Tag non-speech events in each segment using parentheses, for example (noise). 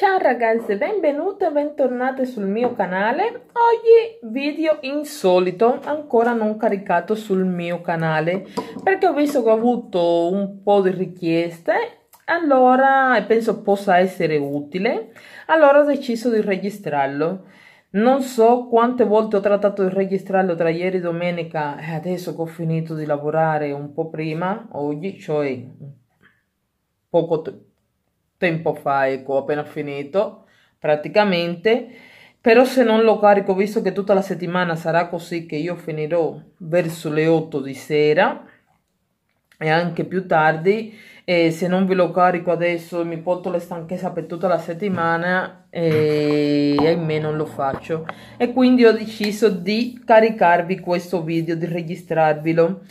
Ciao ragazze, benvenute e bentornate sul mio canale. Oggi video insolito, ancora non caricato sul mio canale, perché ho visto che ho avuto un po' di richieste, allora penso possa essere utile, allora ho deciso di registrarlo. Non so quante volte ho trattato di registrarlo tra ieri e domenica e adesso che ho finito di lavorare un po' prima, oggi, cioè poco tempo tempo fa, ecco, appena finito praticamente, però se non lo carico, visto che tutta la settimana sarà così che io finirò verso le 8 di sera e anche più tardi, eh, se non ve lo carico adesso mi porto la stanchezza per tutta la settimana e ahimè non lo faccio. E quindi ho deciso di caricarvi questo video, di registrarvelo.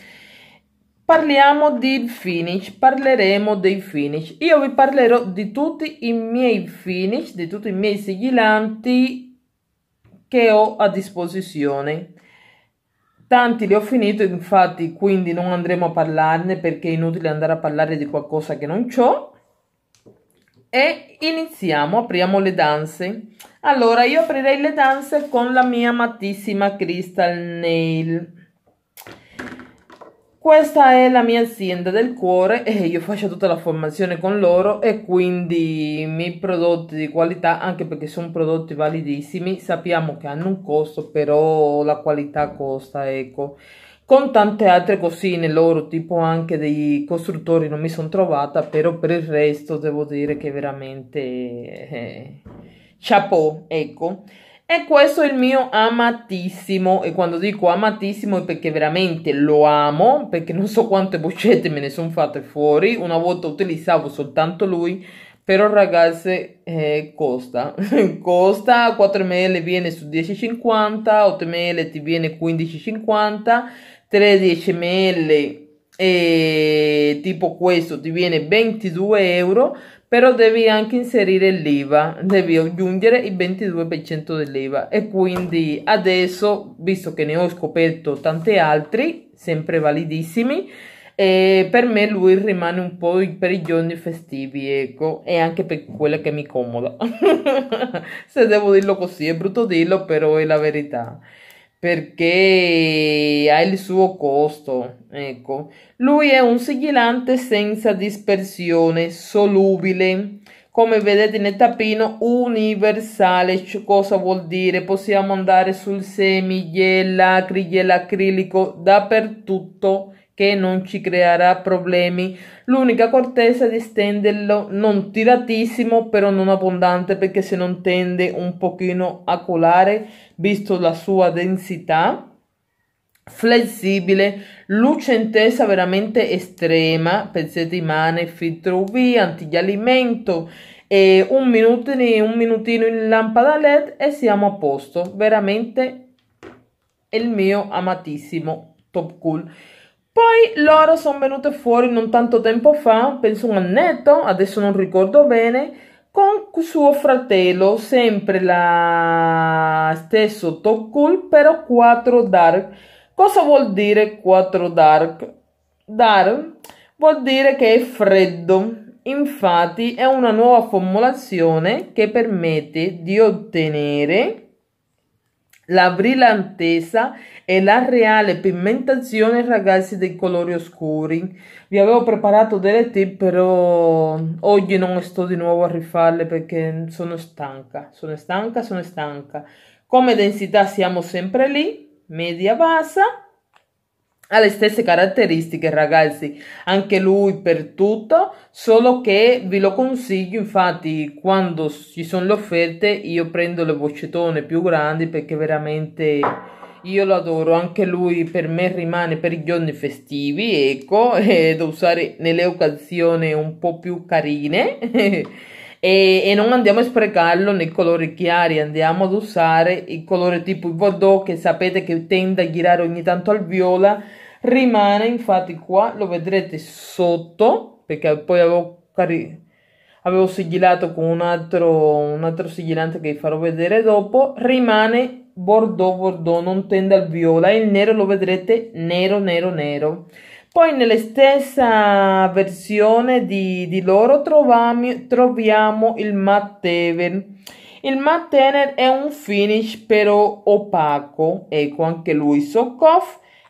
Parliamo di finish, parleremo dei finish. Io vi parlerò di tutti i miei finish, di tutti i miei sigillanti che ho a disposizione. Tanti li ho finiti infatti, quindi non andremo a parlarne perché è inutile andare a parlare di qualcosa che non ho. E iniziamo, apriamo le danze. Allora, io aprirei le danze con la mia mattissima Crystal Nail questa è la mia azienda del cuore e io faccio tutta la formazione con loro e quindi i miei prodotti di qualità, anche perché sono prodotti validissimi, sappiamo che hanno un costo, però la qualità costa, ecco. Con tante altre cosine loro, tipo anche dei costruttori, non mi sono trovata, però per il resto devo dire che veramente... Eh, chapeau, ecco. E questo è il mio amatissimo, e quando dico amatissimo è perché veramente lo amo, perché non so quante boccette me ne sono fatte fuori, una volta utilizzavo soltanto lui, però ragazzi eh, costa, (laughs) costa 4 ml viene su 10,50, 8 ml ti viene 15,50, 13 ml eh, tipo questo ti viene 22 euro, però devi anche inserire l'IVA, devi aggiungere il 22% dell'IVA e quindi adesso, visto che ne ho scoperto tanti altri, sempre validissimi, e per me lui rimane un po' per i giorni festivi, ecco, e anche per quella che mi comoda. (laughs) Se devo dirlo così, è brutto dirlo, però è la verità perché ha il suo costo. Ecco, lui è un sigillante senza dispersione, solubile. Come vedete nel tappino, universale, cosa vuol dire? Possiamo andare sul semi, gel, acrigel, acrilico, dappertutto che non ci creerà problemi. L'unica cortesa è di stenderlo non tiratissimo, però non abbondante, perché se non tende un pochino a colare, visto la sua densità. Flessibile, lucentezza veramente estrema, pezzetti mane, filtro UV, antiglialimento, e un minutino, un minutino in lampada LED e siamo a posto. Veramente il mio amatissimo Top Cool. Poi loro sono venute fuori non tanto tempo fa, penso un annetto, adesso non ricordo bene, con suo fratello, sempre la stesso top cool, però 4 dark. Cosa vuol dire 4 dark? Dark vuol dire che è freddo. Infatti è una nuova formulazione che permette di ottenere la brillantezza e la reale pigmentazione ragazzi dei colori oscuri vi avevo preparato delle tip però oggi non sto di nuovo a rifarle perché sono stanca sono stanca sono stanca come densità siamo sempre lì media bassa ha le stesse caratteristiche ragazzi anche lui per tutto solo che vi lo consiglio infatti quando ci sono le offerte io prendo le boccettone più grandi perché veramente io lo adoro anche lui per me rimane per i giorni festivi ecco (laughs) e da usare nelle occasioni un po' più carine (laughs) e, e, non andiamo a sprecarlo nei colori chiari, andiamo ad usare il colore tipo il bordeaux che sapete che tende a girare ogni tanto al viola, rimane infatti qua, lo vedrete sotto perché poi avevo, avevo sigillato con un altro, un altro sigillante che vi farò vedere dopo, rimane bordeaux bordeaux, non tende al viola il nero lo vedrete nero nero nero. Poi nella stessa versione di, di loro trovami, troviamo il matte Il matte è un finish però opaco, ecco anche lui sock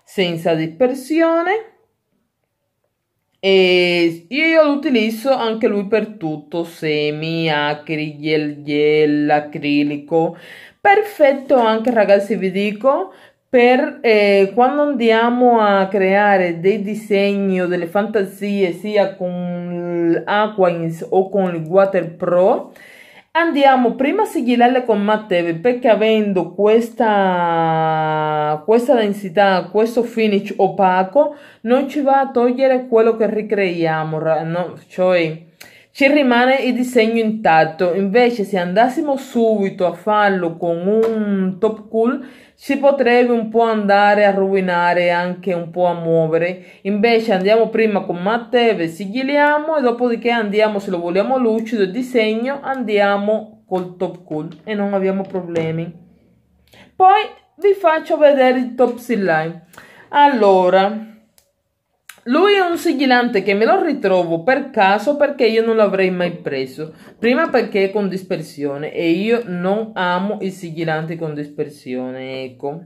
senza dispersione. E io lo utilizzo anche lui per tutto, semi, acri, gel, gel, acrilico. Perfetto anche ragazzi vi dico per eh, quando andiamo a creare dei disegni o delle fantasie sia con l'Aquains o con il Water Pro andiamo prima a sigillarle con Matteve perché avendo questa, questa densità, questo finish opaco non ci va a togliere quello che ricreiamo, no? cioè ci rimane il disegno intatto, invece se andassimo subito a farlo con un top cool si potrebbe un po' andare a rovinare anche un po' a muovere invece andiamo prima con Matteve sigilliamo e dopodiché andiamo se lo vogliamo lucido il disegno andiamo col top cool e non abbiamo problemi poi vi faccio vedere il top seal line allora lui è un sigillante che me lo ritrovo per caso perché io non l'avrei mai preso. Prima perché è con dispersione e io non amo i sigillanti con dispersione, ecco.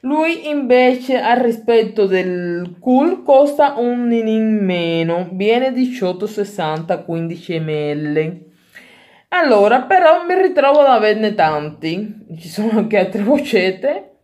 Lui invece al rispetto del cool costa un in meno, viene 18,60 15 ml. Allora, però mi ritrovo ad averne tanti. Ci sono anche altre boccette.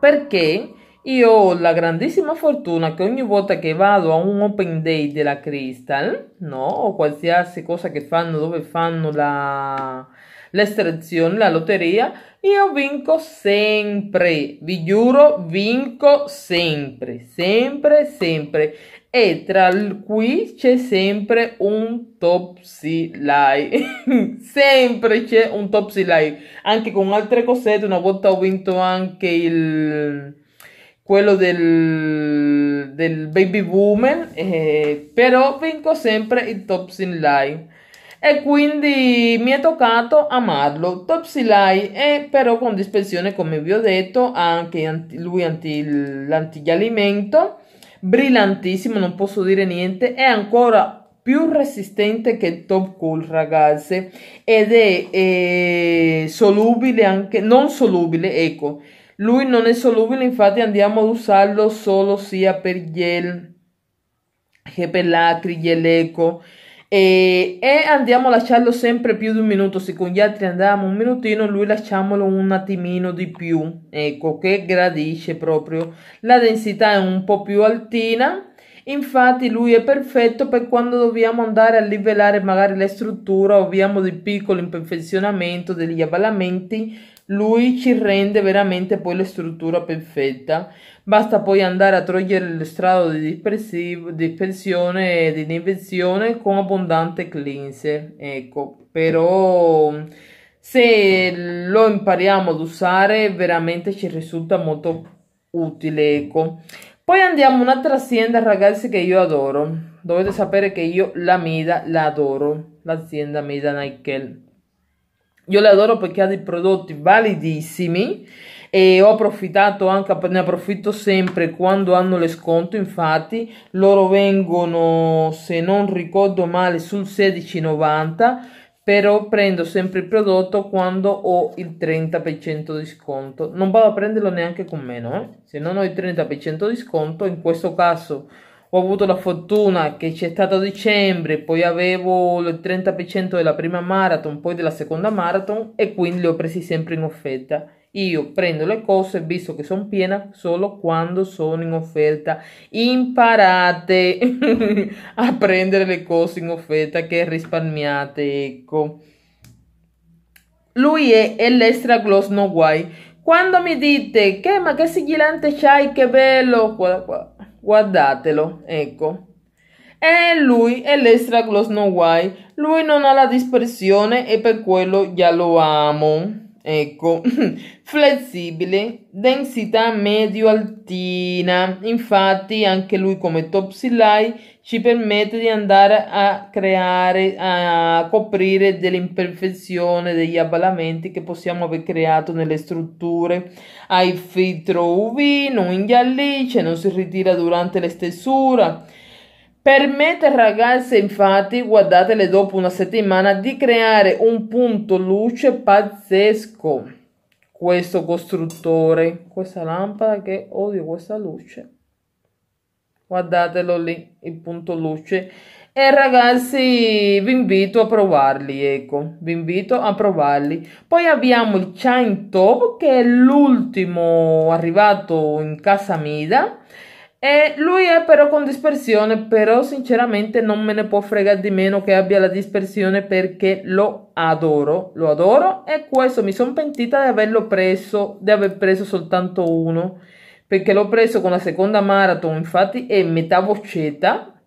Perché? Io ho la grandissima fortuna che ogni volta che vado a un open day della Crystal, no, o qualsiasi cosa che fanno dove fanno la, l'estrazione, la lotteria, io vinco sempre, vi giuro, vinco sempre, sempre, sempre. E tra qui c'è sempre un Topsy Live, (laughs) sempre c'è un Topsy Live, anche con altre cosette, una volta ho vinto anche il quello del, del Baby Woman, eh, però vinco sempre il Topsy Line. E quindi mi è toccato amarlo. Topsy Line è però con dispensione, come vi ho detto, anche anti, lui anti, l'antialimento, brillantissimo, non posso dire niente, è ancora più resistente che il top cool ragazze ed è, è eh, solubile anche non solubile ecco lui non è solubile, infatti andiamo ad usarlo solo sia per gel che per l'acri, gel eco. E, e, andiamo a lasciarlo sempre più di un minuto. Se con gli altri andiamo un minutino, lui lasciamolo un attimino di più. Ecco che gradisce proprio. La densità è un po' più altina. Infatti lui è perfetto per quando dobbiamo andare a livellare magari la struttura o abbiamo di piccoli imperfezionamenti, degli avvalamenti lui ci rende veramente poi la struttura perfetta. Basta poi andare a togliere lo strato di dispersione e di invenzione con abbondante cleanse. Ecco, però se lo impariamo ad usare veramente ci risulta molto utile, ecco. Poi andiamo a un'altra azienda, ragazzi, che io adoro. Dovete sapere che io la Mida la adoro, l'azienda Mida Nike. Io le adoro perché ha dei prodotti validissimi e ho approfittato anche, ne approfitto sempre quando hanno le sconto, infatti loro vengono, se non ricordo male, sul 16,90, però prendo sempre il prodotto quando ho il 30% di sconto. Non vado a prenderlo neanche con meno, eh? se non ho il 30% di sconto, in questo caso ho avuto la fortuna che c'è stato dicembre, poi avevo il 30% della prima marathon, poi della seconda marathon e quindi li ho presi sempre in offerta. Io prendo le cose, visto che sono piena, solo quando sono in offerta. Imparate (laughs) a prendere le cose in offerta che risparmiate, ecco. Lui è l'extra gloss no guai. Quando mi dite che ma che sigillante c'hai, che bello, qua, qua Guardatelo, ecco. E lui, è l'extra gloss no guai. Lui non ha la dispersione e per quello già lo amo. Ecco, (clears throat) flessibile, densità medio-altina, infatti anche lui come Topsilai ci permette di andare a creare, a coprire delle imperfezioni, degli abbalamenti che possiamo aver creato nelle strutture. Ha il filtro UV, non inghiallisce, non si ritira durante le stesura per Permette ragazze infatti, guardatele dopo una settimana, di creare un punto luce pazzesco. Questo costruttore, questa lampada che odio questa luce. Guardatelo lì, il punto luce. E ragazzi, vi invito a provarli, ecco, vi invito a provarli. Poi abbiamo il Chain Top, che è l'ultimo arrivato in casa Mida e lui è però con dispersione, però sinceramente non me ne può fregare di meno che abbia la dispersione perché lo adoro, lo adoro e questo mi sono pentita di averlo preso, di aver preso soltanto uno, perché l'ho preso con la seconda marathon, infatti è metà boccetta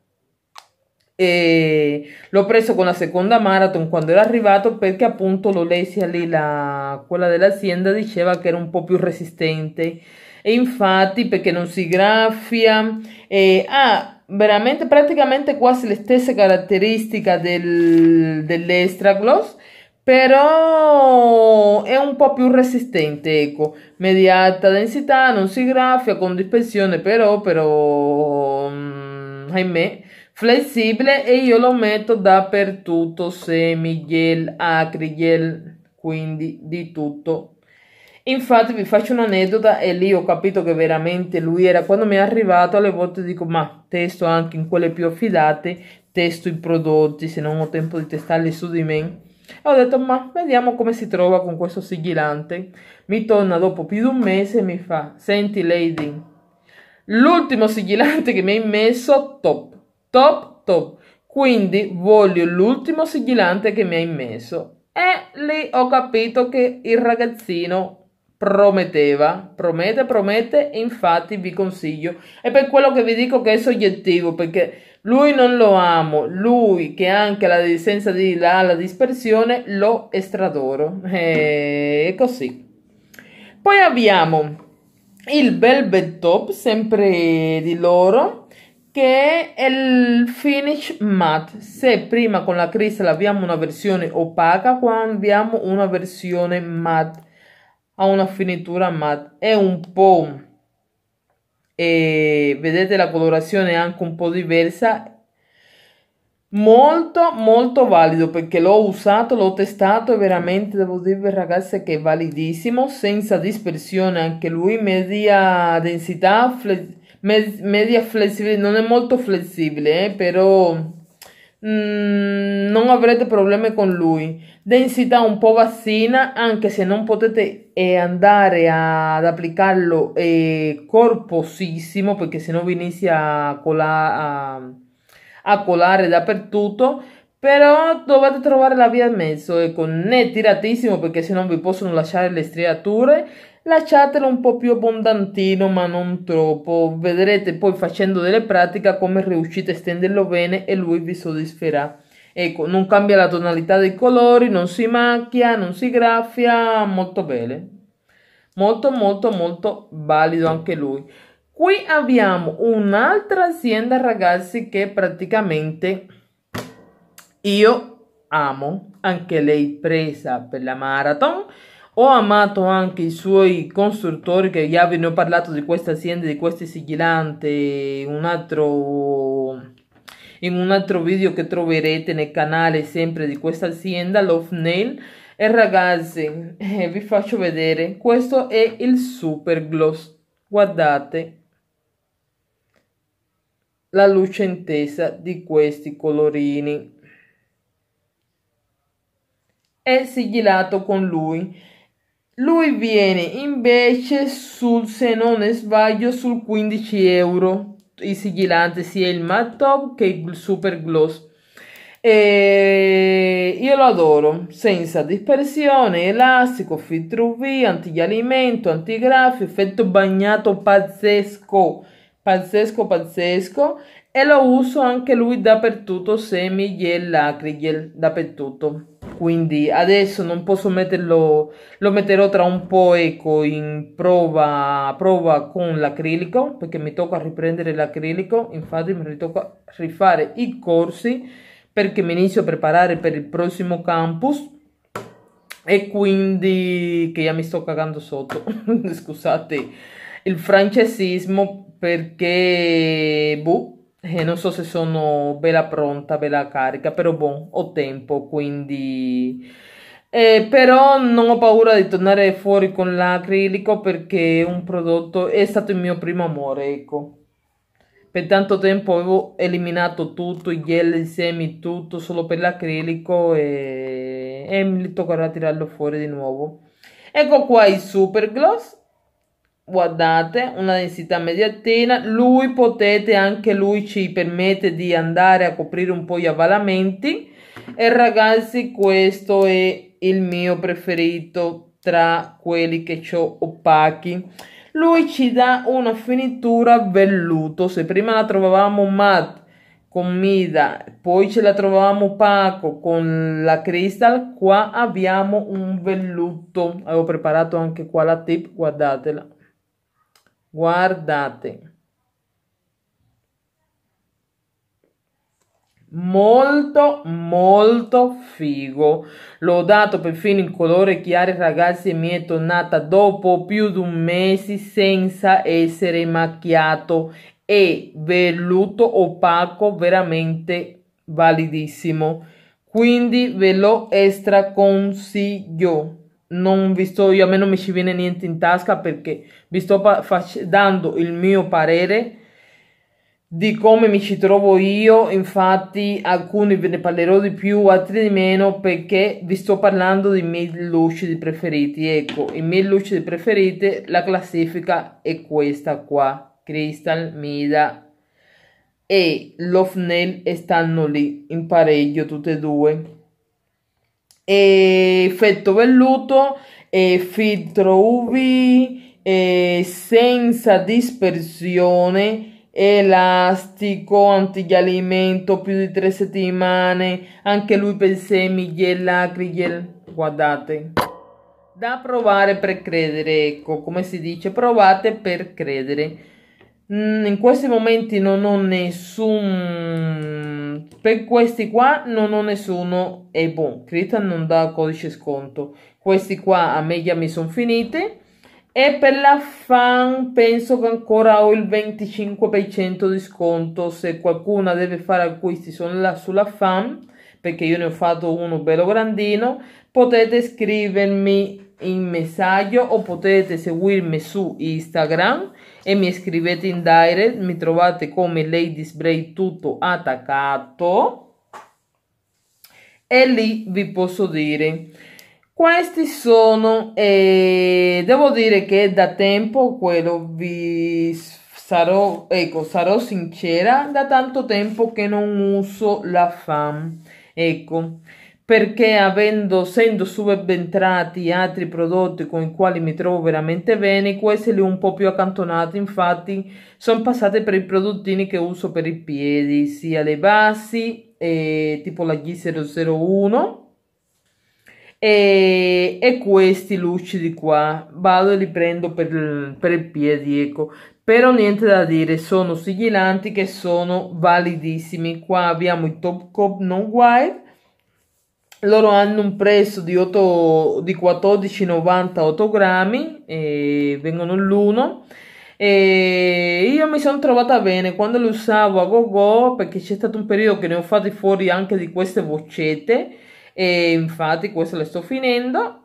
e l'ho preso con la seconda marathon quando era arrivato perché appunto l'Olesia lì, la, quella dell'azienda, diceva che era un po' più resistente e infatti perché non si graffia e ha ah, veramente praticamente quasi le stesse caratteristiche del, dell'Extra Gloss però è un po' più resistente, ecco, media alta densità, non si graffia con dispersione, però, però, um, ahimè, flessibile e io lo metto dappertutto, semi, gel, acri, gel, quindi di tutto Infatti vi faccio un'aneddota e lì ho capito che veramente lui era quando mi è arrivato alle volte dico ma testo anche in quelle più affidate, testo i prodotti se non ho tempo di testarli su di me. E ho detto ma vediamo come si trova con questo sigillante. Mi torna dopo più di un mese e mi fa senti lady, l'ultimo sigillante che mi hai messo top, top, top. Quindi voglio l'ultimo sigillante che mi hai messo. E lì ho capito che il ragazzino prometteva, promette, promette e infatti vi consiglio. E per quello che vi dico che è soggettivo, perché lui non lo amo, lui che anche la licenza di là, la dispersione lo estradoro. (laughs) E così. Poi abbiamo il Velvet Top, sempre di loro, che è il Finish Matte. Se prima con la cristal abbiamo una versione opaca, qua abbiamo una versione matte ha una finitura matte, è un po', eh, vedete la colorazione è anche un po' diversa, molto molto valido perché l'ho usato, l'ho testato e veramente devo dire ragazze che è validissimo, senza dispersione anche lui, media densità, fle media flessibile, non è molto flessibile eh, però Mm, non avrete problemi con lui. Densità un po' bassina, anche se non potete eh, andare a, ad applicarlo eh, corposissimo, perché sennò vi inizia a, cola, a, a colare dappertutto. Però dovete trovare la via in mezzo, ecco, né tiratissimo perché se no vi possono lasciare le striature lasciatelo un po' più abbondantino ma non troppo, vedrete poi facendo delle pratiche come riuscite a stenderlo bene e lui vi soddisferà. Ecco, non cambia la tonalità dei colori, non si macchia, non si graffia, molto bene. Molto molto molto valido anche lui. Qui abbiamo un'altra azienda ragazzi che praticamente io amo, anche lei presa per la marathon ho amato anche i suoi costruttori, che già vi ne ho parlato di questa azienda, di questi sigillanti, un altro, in un altro video che troverete nel canale sempre di questa azienda, Love Nail. E ragazzi, eh, vi faccio vedere, questo è il Super Gloss, guardate la luce lucentezza di questi colorini. È sigillato con lui lui viene invece sul, se non sbaglio, sul 15 euro i sigillanti, sia il matte top che il super gloss. E io lo adoro, senza dispersione, elastico, filtro via, antialimento, antigrafio, effetto bagnato pazzesco, pazzesco, pazzesco. E lo uso anche lui dappertutto, semi, gel, lacrigel, dappertutto quindi adesso non posso metterlo, lo metterò tra un po' ecco in prova, prova con l'acrilico perché mi tocca riprendere l'acrilico, infatti mi tocca rifare i corsi perché mi inizio a preparare per il prossimo campus e quindi che già mi sto cagando sotto, (laughs) scusate il francesismo perché boh eh, non so se sono bella pronta, bella carica, però buon, ho tempo, quindi... Eh, però non ho paura di tornare fuori con l'acrilico perché è un prodotto, è stato il mio primo amore, ecco. Per tanto tempo avevo eliminato tutto, i gel, i semi, tutto, solo per l'acrilico e, e mi toccherà tirarlo fuori di nuovo. Ecco qua il Super Gloss guardate una densità mediatina lui potete anche lui ci permette di andare a coprire un po' gli avvalamenti e ragazzi questo è il mio preferito tra quelli che ho opachi lui ci dà una finitura velluto se prima la trovavamo matte con mida poi ce la trovavamo opaco con la crystal qua abbiamo un velluto avevo preparato anche qua la tip guardatela guardate molto molto figo l'ho dato perfino in colore chiaro ragazzi e mi è tornata dopo più di un mese senza essere macchiato e velluto opaco veramente validissimo quindi ve lo stra consiglio non vi sto, io a me non mi ci viene niente in tasca perché vi sto dando il mio parere di come mi ci trovo io, infatti alcuni ve ne parlerò di più, altri di meno, perché vi sto parlando dei miei lucidi preferiti. Ecco, i miei lucidi preferiti, la classifica è questa qua, Crystal, Mida e Lofnel stanno lì in pareggio tutte e due e effetto velluto, e filtro UV, senza dispersione, elastico, antigallimento più di tre settimane, anche lui per semi, gel, lacri, guardate. Da provare per credere, ecco, come si dice, provate per credere. Mm, in questi momenti non ho nessun per questi qua non ho nessuno e boh Critan non dà codice sconto questi qua a me già mi sono finiti e per la fan penso che ancora ho il 25% di sconto se qualcuna deve fare acquisti sono là sulla fan perché io ne ho fatto uno bello grandino potete scrivermi in messaggio o potete seguirmi su Instagram e mi scrivete in direct, mi trovate come Lady Spray tutto attaccato e lì vi posso dire questi sono eh, devo dire che da tempo quello vi sarò ecco sarò sincera da tanto tempo che non uso la fam ecco perché avendo, essendo subentrati altri prodotti con i quali mi trovo veramente bene, questi li ho un po' più accantonati, infatti sono passati per i prodottini che uso per i piedi, sia le basi, eh, tipo la G001, e, e, questi lucidi qua, vado e li prendo per, per i piedi, ecco. Però niente da dire, sono sigillanti che sono validissimi. Qua abbiamo i top cop non white loro hanno un prezzo di, di 14,98 grammi e vengono l'uno e io mi sono trovata bene quando le usavo a go go perché c'è stato un periodo che ne ho fatti fuori anche di queste boccette e infatti questo le sto finendo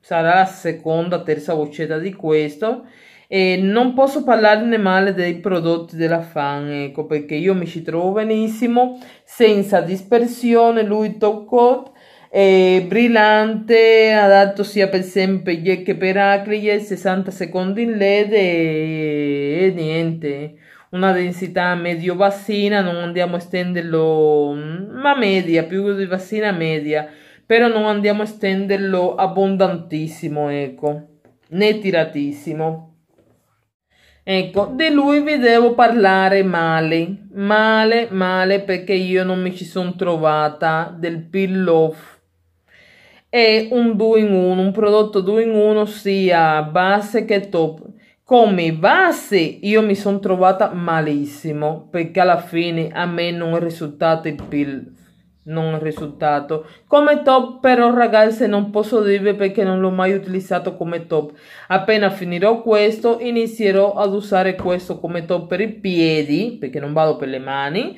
sarà la seconda terza boccetta di questo e non posso parlarne male dei prodotti della fan ecco perché io mi ci trovo benissimo senza dispersione lui top coat eh, brillante, adatto sia per sempre che per Acriel, 60 secondi in LED e, e niente, una densità medio bassina, non andiamo a estenderlo, mm, ma media, più di bassina media, però non andiamo a estenderlo abbondantissimo, ecco, né tiratissimo. Ecco, di lui vi devo parlare male, male, male perché io non mi ci sono trovata del pillow è un 2 in 1, un prodotto 2 in 1 sia base che top. Come base io mi sono trovata malissimo perché alla fine a me non è risultato il PIL, non è risultato. Come top però ragazze non posso dirvi perché non l'ho mai utilizzato come top. Appena finirò questo inizierò ad usare questo come top per i piedi perché non vado per le mani.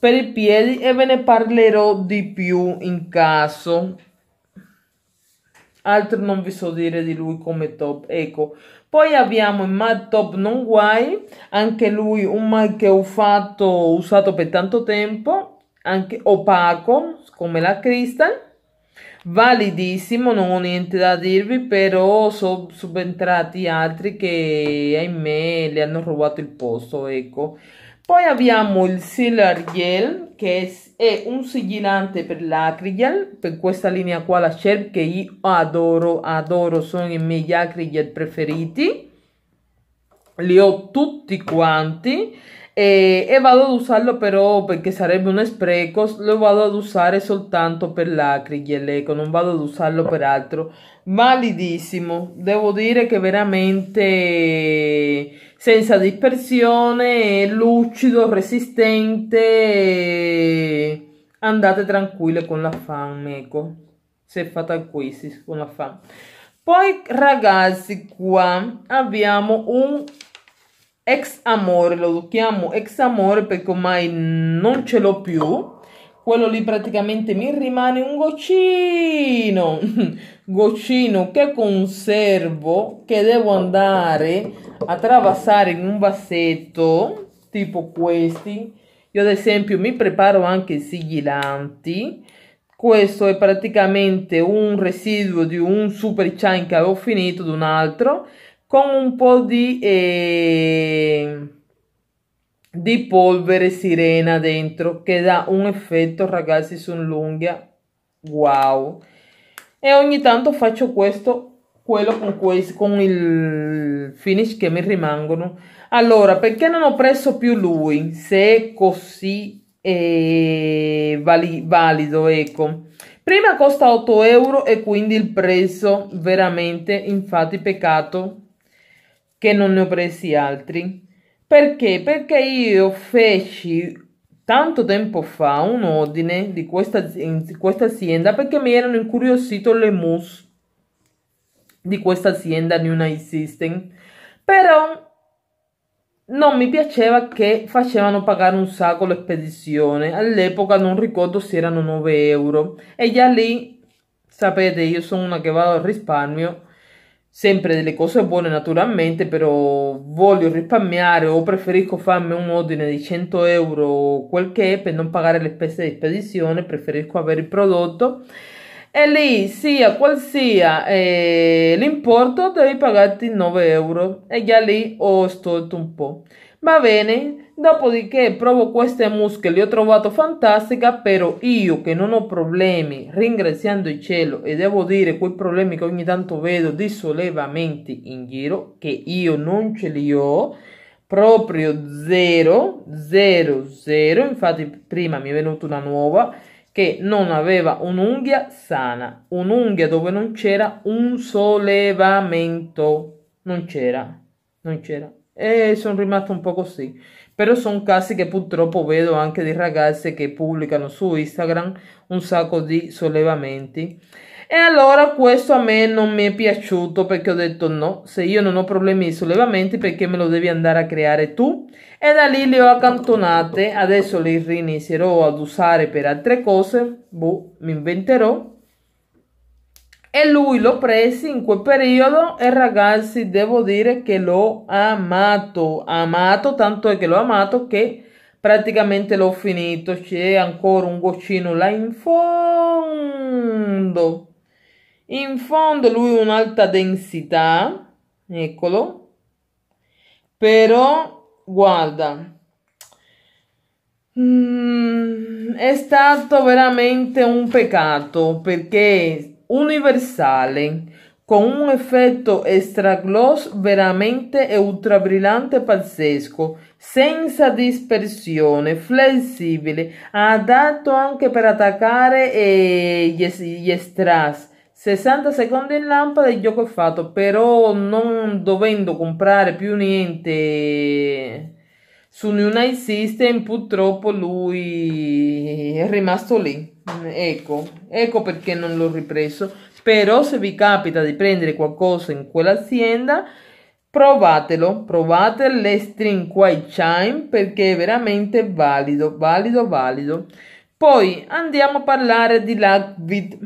Per i piedi e ve ne parlerò di più in caso altro non vi so dire di lui come top ecco poi abbiamo il Mad Top Non Guai anche lui un mad che ho fatto usato per tanto tempo anche opaco come la Crystal validissimo non ho niente da dirvi però sono subentrati altri che ahimè le hanno rubato il posto ecco poi abbiamo il Sealer Gel, che è un sigillante per l'acrygel, per questa linea qua la Sherp, che io adoro, adoro, sono i miei acrygel preferiti. Li ho tutti quanti e, e, vado ad usarlo però perché sarebbe uno spreco, lo vado ad usare soltanto per l'acrygel, ecco, non vado ad usarlo per altro. Validissimo, devo dire che veramente senza dispersione, lucido, resistente. Andate tranquille con la fame, ecco. Se fate questi con la fame. Poi ragazzi qua abbiamo un ex amore, lo chiamo ex amore perché ormai non ce l'ho più quello lì praticamente mi rimane un goccino, (laughs) goccino che conservo, che devo andare a travasare in un vasetto, tipo questi. Io ad esempio mi preparo anche i sigillanti, questo è praticamente un residuo di un super chine che avevo finito, di un altro, con un po' di... Eh di polvere sirena dentro che dà un effetto ragazzi sull'unghia wow e ogni tanto faccio questo quello con, questo, con il finish che mi rimangono allora perché non ho preso più lui se è così è vali, valido ecco prima costa 8 euro e quindi il prezzo veramente infatti peccato che non ne ho presi altri perché? Perché io feci tanto tempo fa un ordine di questa, di questa azienda perché mi erano incuriosito le mousse di questa azienda New Night System. Però non mi piaceva che facevano pagare un sacco la spedizione. All'epoca non ricordo se erano 9 euro. E già lì, sapete, io sono una che vado al risparmio sempre delle cose buone naturalmente, però voglio risparmiare o preferisco farmi un ordine di 100 euro o quel che è per non pagare le spese di spedizione, preferisco avere il prodotto e lì sia qual sia eh, l'importo devi pagarti 9 euro e già lì ho stolto un po'. Va bene, Dopodiché provo queste muschie, le ho trovato fantastica, però io che non ho problemi, ringraziando il cielo, e devo dire quei problemi che ogni tanto vedo di sollevamenti in giro, che io non ce li ho, proprio 0, 0, 0, infatti prima mi è venuta una nuova, che non aveva un'unghia sana, un'unghia dove non c'era un sollevamento, non c'era, non c'era, e sono rimasto un po' così però sono casi che purtroppo vedo anche di ragazze che pubblicano su Instagram un sacco di sollevamenti. E allora questo a me non mi è piaciuto perché ho detto no, se io non ho problemi di sollevamenti perché me lo devi andare a creare tu? E da lì le ho accantonate, adesso le rinizierò ad usare per altre cose, boh, mi inventerò e lui l'ho preso in quel periodo e ragazzi devo dire che l'ho amato, amato tanto è che l'ho amato che praticamente l'ho finito, c'è ancora un goccino là in fondo, in fondo lui ha un'alta densità, eccolo, però guarda, Mm, è stato veramente un peccato perché universale, con un effetto extra gloss veramente e ultra brillante pazzesco, senza dispersione, flessibile, adatto anche per attaccare eh, gli, gli strass. 60 secondi in lampada il gioco è fatto, però non dovendo comprare più niente su New Night System, purtroppo lui è rimasto lì ecco, ecco perché non l'ho ripreso. Però se vi capita di prendere qualcosa in quell'azienda, provatelo, provate le string white chime perché è veramente valido, valido, valido. Poi andiamo a parlare di Lavid.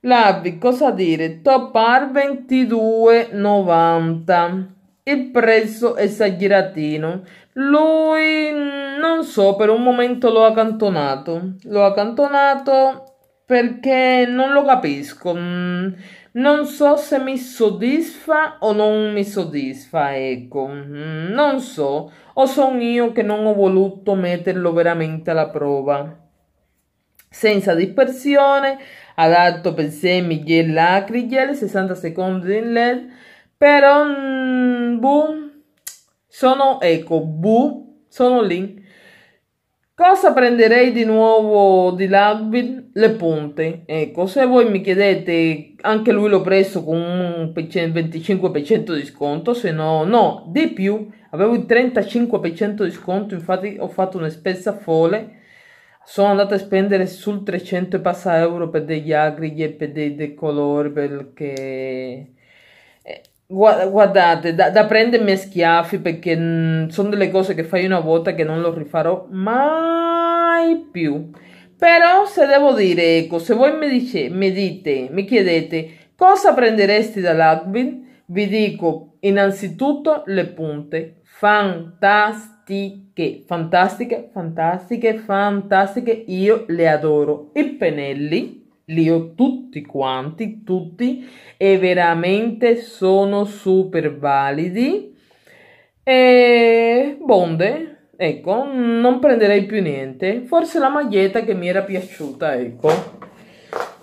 Lavid, cosa dire? Top par 22,90. Il prezzo è esageratino. Lui mm, non so, per un momento l'ho accantonato. L'ho accantonato perché non lo capisco. Mm, non so se mi soddisfa o non mi soddisfa, ecco. Mm, non so, o sono io che non ho voluto metterlo veramente alla prova. Senza dispersione, adatto per 6 lacrigel, 60 secondi in LED, però, boom, sono ecco, bu, sono lì. Cosa prenderei di nuovo di Lagvid? Le punte. Ecco, se voi mi chiedete, anche lui l'ho preso con un 25% di sconto, se no, no, di più. Avevo il 35% di sconto, infatti ho fatto una spesa folle. Sono andata a spendere sul 300 e passa euro per degli agri e per dei decolori perché Guardate, da, da prendermi schiaffi perché mm, sono delle cose che fai una volta che non lo rifarò mai più. Però se devo dire, ecco, se voi mi, dice, mi dite, mi chiedete cosa prenderesti dall'Advin, vi dico innanzitutto le punte. Fantastiche, fantastiche, fantastiche, fantastiche. Io le adoro. I pennelli li ho tutti quanti, tutti, e veramente sono super validi. E bonde, ecco, non prenderei più niente. Forse la maglietta che mi era piaciuta, ecco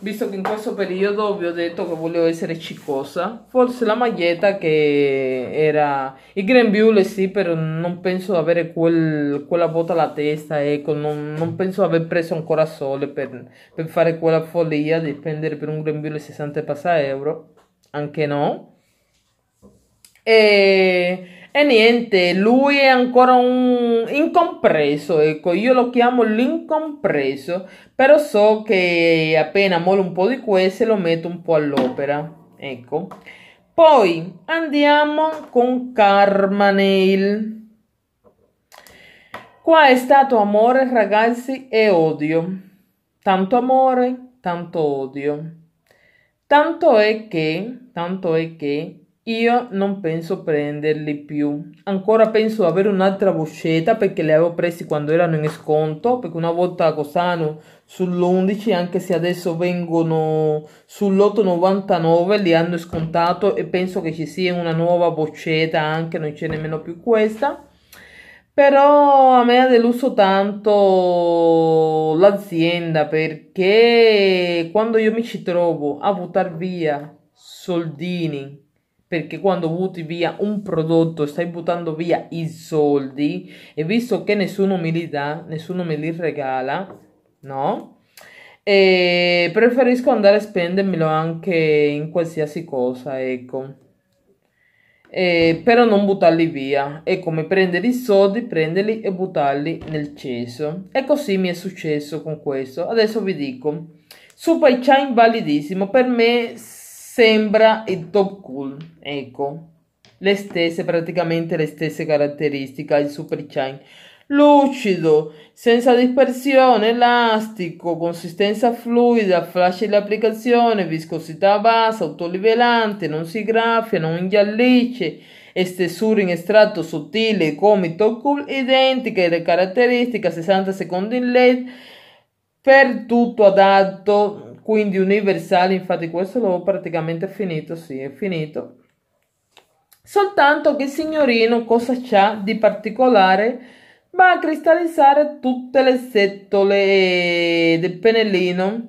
visto che in questo periodo vi ho detto che volevo essere ciccosa, forse la maglietta che era il grembiule sì, però non penso di avere quel, quella botta alla testa, ecco, non, non, penso di aver preso ancora sole per, per fare quella follia di spendere per un grembiule 60 e passa euro, anche no. E e niente, lui è ancora un incompreso, ecco, io lo chiamo l'incompreso, però so che appena molo un po' di questo lo metto un po' all'opera, ecco. Poi andiamo con Carmanale. Qua è stato amore, ragazzi, e odio. Tanto amore, tanto odio. Tanto è che, tanto è che io non penso prenderli più. Ancora penso di avere un'altra boccetta perché li avevo presi quando erano in sconto, perché una volta a sull'11, anche se adesso vengono sull'8,99, li hanno scontato e penso che ci sia una nuova boccetta anche, non c'è nemmeno più questa. Però a me ha deluso tanto l'azienda perché quando io mi ci trovo a buttare via soldini perché quando butti via un prodotto stai buttando via i soldi e visto che nessuno mi li dà, nessuno me li regala, no? E preferisco andare a spendermelo anche in qualsiasi cosa, ecco. E però non buttarli via. È come prendere i soldi, prenderli e buttarli nel cesso. E così mi è successo con questo. Adesso vi dico. super chain validissimo. Per me sembra il Top Cool, ecco, le stesse, praticamente le stesse caratteristiche, il Super chain Lucido, senza dispersione, elastico, consistenza fluida, facile applicazione, viscosità bassa, autolivellante, non si graffia, non ingiallisce, e stesura in estratto sottile come Top Cool, identiche le caratteristiche, 60 secondi in LED, per tutto adatto, certo. quindi universale, infatti questo l'ho praticamente finito, sì, è finito. Soltanto che il signorino cosa c'ha di particolare? Va a cristallizzare tutte le settole del pennellino.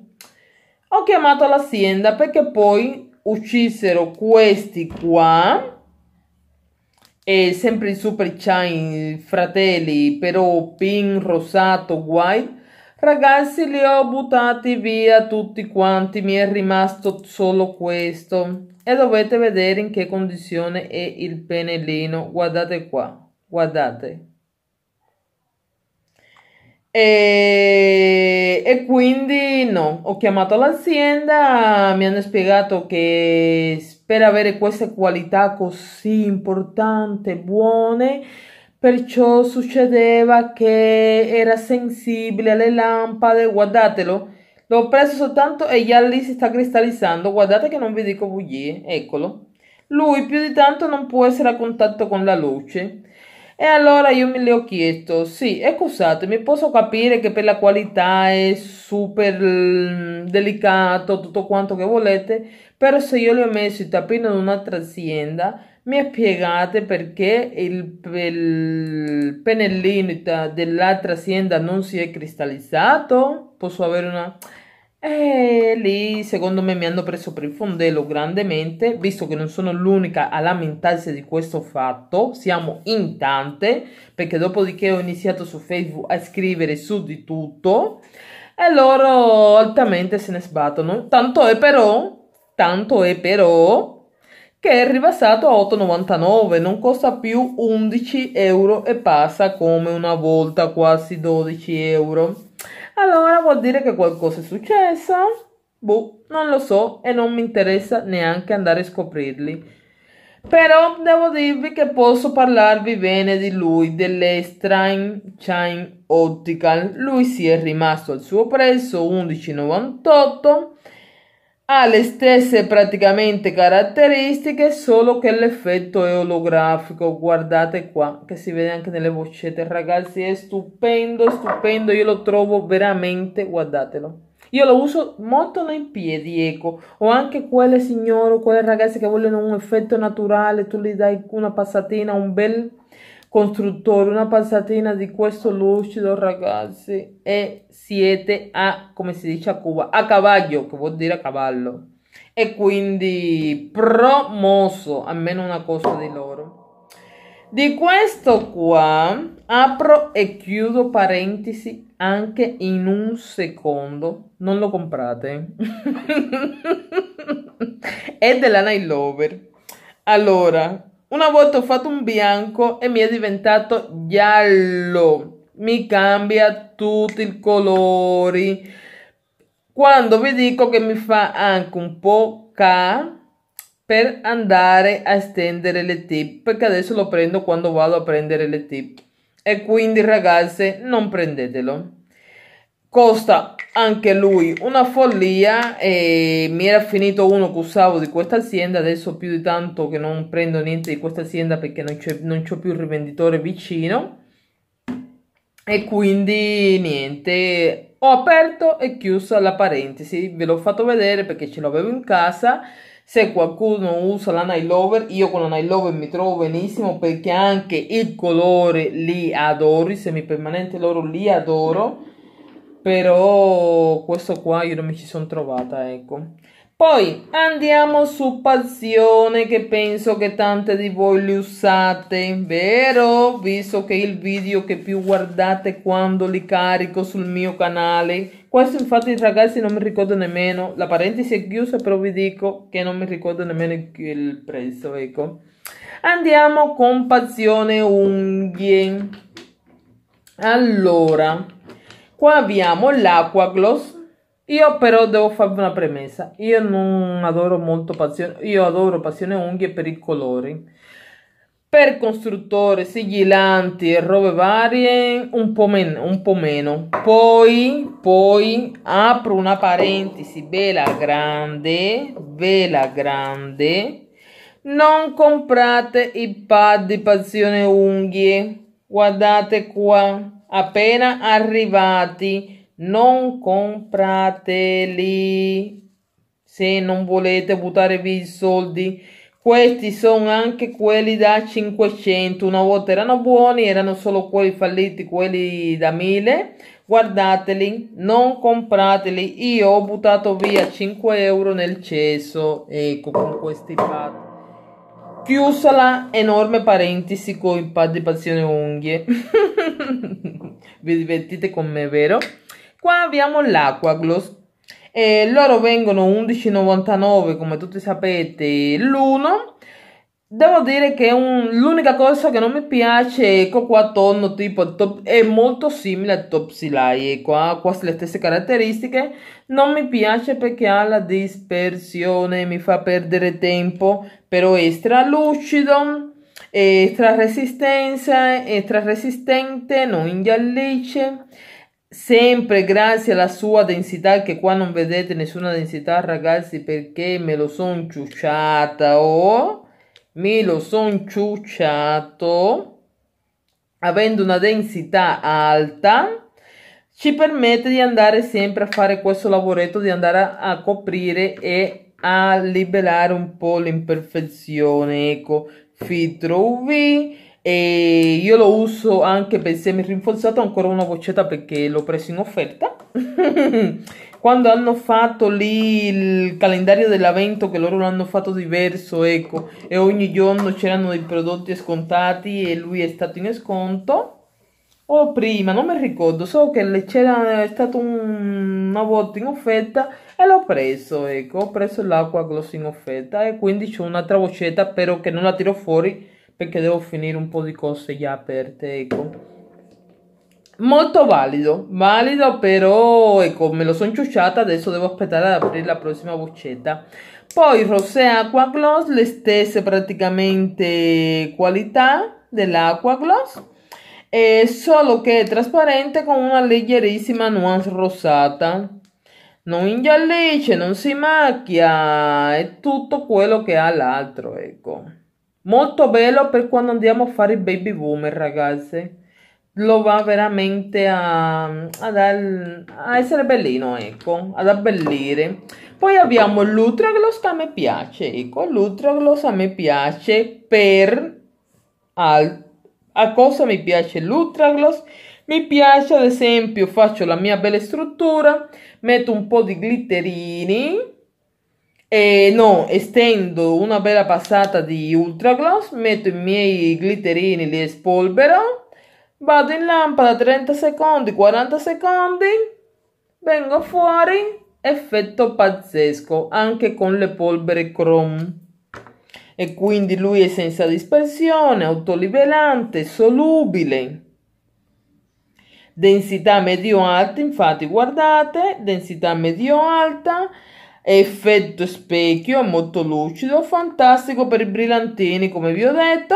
Ho chiamato l'azienda perché poi uccisero questi qua e sempre il super chain fratelli però pin rosato white Ragazzi, li ho buttati via tutti quanti, mi è rimasto solo questo. E dovete vedere in che condizione è il pennellino. Guardate qua, guardate. E, e quindi no, ho chiamato l'azienda, mi hanno spiegato che per avere queste qualità così importanti, buone, Perciò succedeva che era sensibile alle lampade, guardatelo. L'ho preso soltanto e già lì si sta cristallizzando. Guardate che non vi dico bugie, eccolo. Lui più di tanto non può essere a contatto con la luce. E allora io mi le ho chiesto, sì, e scusatemi, posso capire che per la qualità è super mm, delicato, tutto quanto che volete, però se io le ho messo il tappino in un'altra azienda, mi spiegate perché il, il pennellino dell'altra azienda non si è cristallizzato? Posso avere una... Eh, lì secondo me mi hanno preso per il fondello grandemente, visto che non sono l'unica a lamentarsi di questo fatto, siamo in tante, perché dopodiché ho iniziato su Facebook a scrivere su di tutto e loro altamente se ne sbattono. Tanto è però, tanto è però, che è ribassato a 8,99, non costa più 11 euro e passa come una volta quasi 12 euro. Allora vuol dire che qualcosa è successo? Boh, non lo so e non mi interessa neanche andare a scoprirli. Però devo dirvi che posso parlarvi bene di lui, dell'Extreme Chain Optical. Lui si è rimasto al suo prezzo 11,98 ha le stesse praticamente caratteristiche, solo che l'effetto è olografico. Guardate qua, che si vede anche nelle boccette. Ragazzi, è stupendo, stupendo. Io lo trovo veramente, guardatelo. Io lo uso molto nei piedi, ecco. O anche quelle signore, quelle ragazze che vogliono un effetto naturale, tu gli dai una passatina, un bel costruttore, una passatina di questo lucido ragazzi e siete a, come si dice a Cuba, a cavallo, che vuol dire a cavallo. E quindi promosso, almeno una cosa di loro. Di questo qua apro e chiudo parentesi anche in un secondo. Non lo comprate. (laughs) È della Night Lover. Allora, una volta ho fatto un bianco e mi è diventato giallo. Mi cambia tutti i colori. Quando vi dico che mi fa anche un po' ca per andare a stendere le tip, perché adesso lo prendo quando vado a prendere le tip. E quindi ragazze, non prendetelo costa anche lui una follia e mi era finito uno che usavo di questa azienda adesso più di tanto che non prendo niente di questa azienda perché non c'è, più il rivenditore vicino e quindi niente ho aperto e chiuso la parentesi ve l'ho fatto vedere perché ce l'avevo in casa se qualcuno usa la night io con la night mi trovo benissimo perché anche il colore li adoro i semi permanenti loro li adoro però questo qua io non mi ci sono trovata, ecco. Poi andiamo su Passione che penso che tante di voi li usate, vero? Visto che è il video che più guardate quando li carico sul mio canale. Questo infatti ragazzi non mi ricordo nemmeno, la parentesi è chiusa però vi dico che non mi ricordo nemmeno il prezzo, ecco. Andiamo con Passione Unghie. Allora, Qua abbiamo l'acqua gloss. Io però devo farvi una premessa. Io non adoro molto passione, io adoro passione unghie per i colori. Per costruttore, sigillanti e robe varie, un po, men- un po' meno. Poi, poi, apro una parentesi, vela grande, vela grande. Non comprate i pad di passione unghie. Guardate qua, appena arrivati, non comprateli se non volete buttare via i soldi. Questi sono anche quelli da 500, una volta erano buoni, erano solo quelli falliti, quelli da 1000. Guardateli, non comprateli. Io ho buttato via 5 euro nel cesso, ecco, con questi pad. Chiusa la enorme parentesi con i pad di passione unghie. (laughs) vi divertite con me, vero? Qua abbiamo l'acqua gloss. E loro vengono 11,99 come tutti sapete l'uno. Devo dire che l'unica cosa che non mi piace ecco che qua tonno tipo top, è molto simile a Topsilai, qua quasi le stesse caratteristiche, non mi piace perché ha la dispersione, mi fa perdere tempo, però è stralucido, eh, tra resistenza e tra resistente non ingiallisce sempre grazie alla sua densità che qua non vedete nessuna densità ragazzi perché me lo son ciucciata oh me lo son ciucciato avendo una densità alta ci permette di andare sempre a fare questo lavoretto di andare a, a coprire e a liberare un po' l'imperfezione ecco Fitrovi e io lo uso anche per semi rinforzato ancora una boccetta perché l'ho preso in offerta (laughs) quando hanno fatto lì il calendario dell'avvento che loro l'hanno fatto diverso ecco e ogni giorno c'erano dei prodotti scontati e lui è stato in sconto o oh, prima non mi ricordo so che c'era stato un... una volta in offerta e l'ho preso ecco ho preso l'acqua gloss in offerta e quindi c'è un'altra boccetta però che non la tiro fuori perché devo finire un po' di cose già aperte ecco molto valido valido però ecco me lo sono ciucciata adesso devo aspettare ad aprire la prossima boccetta poi rosé Aqua gloss le stesse praticamente qualità dell'Aqua gloss eh, solo che è trasparente con una leggerissima nuance rosata non ingiallisce, non si macchia, è tutto quello che ha l'altro, ecco. Molto bello per quando andiamo a fare il baby boomer, ragazze. Lo va veramente a, a, dar, a essere bellino, ecco, ad abbellire. Poi abbiamo l'Utragloss che a me piace, ecco, l'Utragloss a me piace per... Al, a cosa mi piace l'Utragloss? Mi piace, ad esempio, faccio la mia bella struttura, metto un po' di glitterini, e no, estendo una bella passata di Ultra Gloss, metto i miei glitterini, li espolvero, vado in lampada 30 secondi, 40 secondi, vengo fuori, effetto pazzesco, anche con le polvere chrome. E quindi lui è senza dispersione, autolivelante, solubile densità medio-alta, infatti guardate, densità medio-alta, effetto specchio, è molto lucido, fantastico per i brillantini come vi ho detto.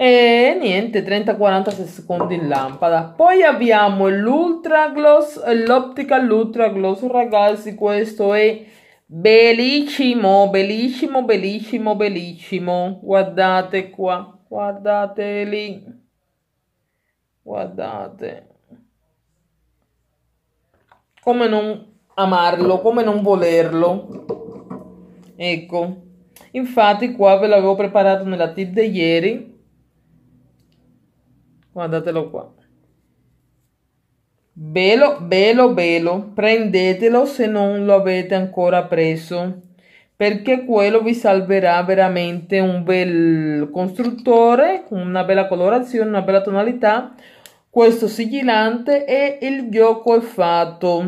E niente, 30-40 secondi in lampada. Poi abbiamo l'Ultra Gloss, l'Optical Ultra Gloss, ragazzi questo è bellissimo, bellissimo, bellissimo, bellissimo. Guardate qua, guardate lì guardate come non amarlo come non volerlo ecco infatti qua ve l'avevo preparato nella tip di ieri guardatelo qua Belo, belo, belo, prendetelo se non lo avete ancora preso, perché quello vi salverà veramente un bel costruttore, una bella colorazione, una bella tonalità, questo sigillante e il gioco è fatto.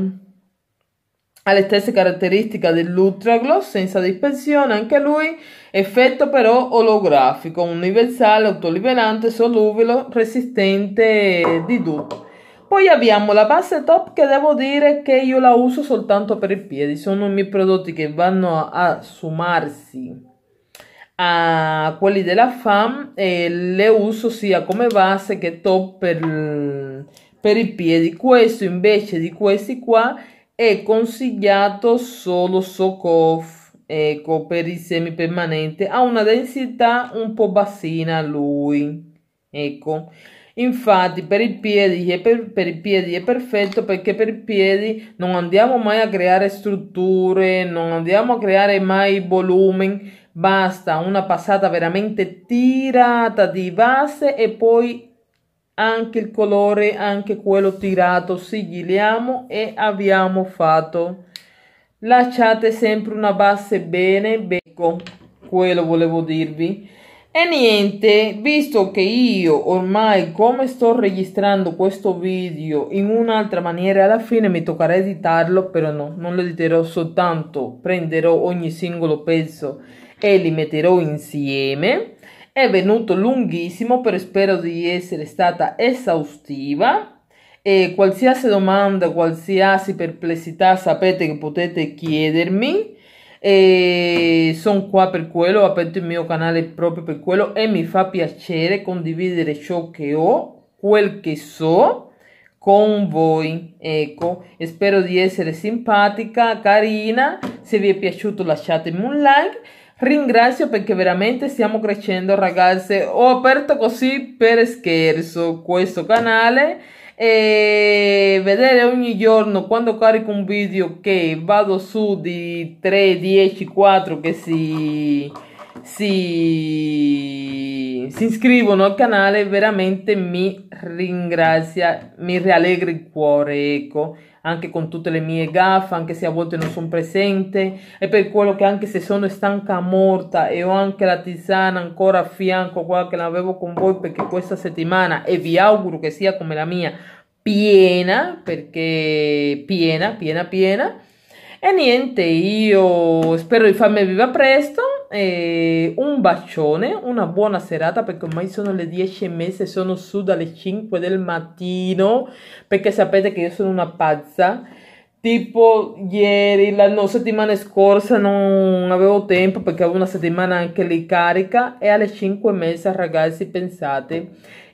Ha le stesse caratteristiche dell'Ultragloss, senza dispersione, anche lui, effetto però olografico, universale, autolivelante, solubile, resistente di tutto. Poi abbiamo la base top che devo dire che io la uso soltanto per i piedi, sono i miei prodotti che vanno a sumarsi a quelli della FAM eh, le uso sia come base che top per, per i piedi questo invece di questi qua è consigliato solo Socoff ecco per semi permanenti. ha una densità un po' bassina lui ecco Infatti per i, piedi, per, per i piedi è perfetto perché per i piedi non andiamo mai a creare strutture, non andiamo a creare mai volume, Basta una passata veramente tirata di base e poi anche il colore, anche quello tirato, sigilliamo e abbiamo fatto. Lasciate sempre una base bene, becco, quello volevo dirvi. E niente, visto che io ormai come sto registrando questo video in un'altra maniera, alla fine mi toccherà editarlo, però no, non lo editerò soltanto, prenderò ogni singolo pezzo e li metterò insieme. È venuto lunghissimo, però spero di essere stata esaustiva. E qualsiasi domanda, qualsiasi perplessità sapete che potete chiedermi. E sono qua per quello, ho aperto il mio canale proprio per quello e mi fa piacere condividere ciò che ho, quel che so con voi. Ecco, spero di essere simpatica, carina. Se vi è piaciuto lasciatemi un like Ringrazio perché veramente stiamo crescendo ragazze. Ho aperto così per scherzo questo canale e vedere ogni giorno quando carico un video che vado su di 3, 10, 4 che si, si, si iscrivono al canale veramente mi ringrazia, mi rallegra il cuore. Ecco anche con tutte le mie gaffe, anche se a volte non sono presente, e per quello che anche se sono stanca morta e ho anche la tisana ancora a fianco, qua che l'avevo con voi perché questa settimana e vi auguro che sia come la mia piena, perché piena, piena, piena e niente, io spero di farmi viva presto. E un bacione, una buona serata perché ormai sono le 10 e mezza e sono su dalle 5 del mattino perché sapete che io sono una pazza. Tipo ieri, la no, settimana scorsa non avevo tempo perché avevo una settimana anche lì carica e alle 5 e mezza ragazzi pensate,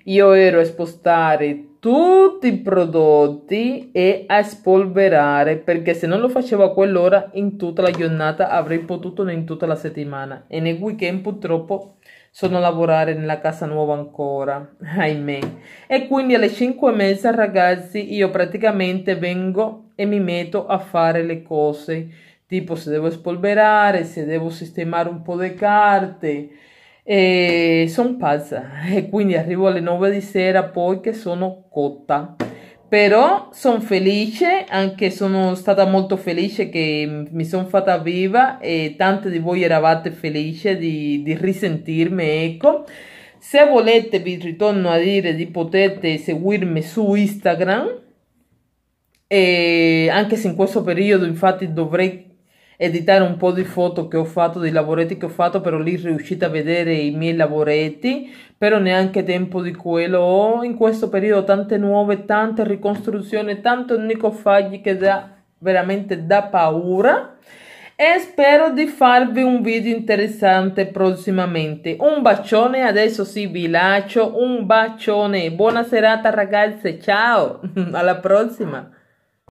io ero a spostare tutti i prodotti e a spolverare perché se non lo facevo a quell'ora in tutta la giornata avrei potuto in tutta la settimana e nel weekend purtroppo sono a lavorare nella casa nuova ancora (laughs) ahimè e quindi alle 5 e mezza ragazzi io praticamente vengo e mi metto a fare le cose tipo se devo spolverare se devo sistemare un po' di carte e sono pazza (laughs) e quindi arrivo alle 9 di sera poi che sono cotta però sono felice anche sono stata molto felice che mi sono fatta viva e tante di voi eravate felici di, di risentirmi ecco se volete vi ritorno a dire di potete seguirmi su Instagram e anche se in questo periodo infatti dovrei editare un po' di foto che ho fatto, di lavoretti che ho fatto, però lì riuscite a vedere i miei lavoretti, però neanche tempo di quello. Ho in questo periodo tante nuove, tante ricostruzioni, tanto unico fagli che da, veramente da paura e spero di farvi un video interessante prossimamente. Un bacione, adesso sì vi lascio, un bacione, buona serata ragazze, ciao, (laughs) alla prossima.